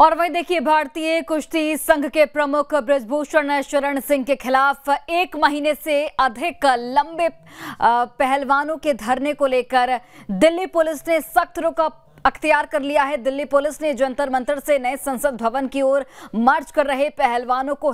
और वहीं देखिए भारतीय कुश्ती संघ के प्रमुख ब्रजभूषण शरण सिंह के खिलाफ एक महीने से अधिक लंबे पहलवानों के धरने को लेकर दिल्ली पुलिस ने सख्त रुख अख्तियार कर लिया है दिल्ली पुलिस ने जंतर मंतर से नए संसद भवन की ओर मार्च कर रहे पहलवानों को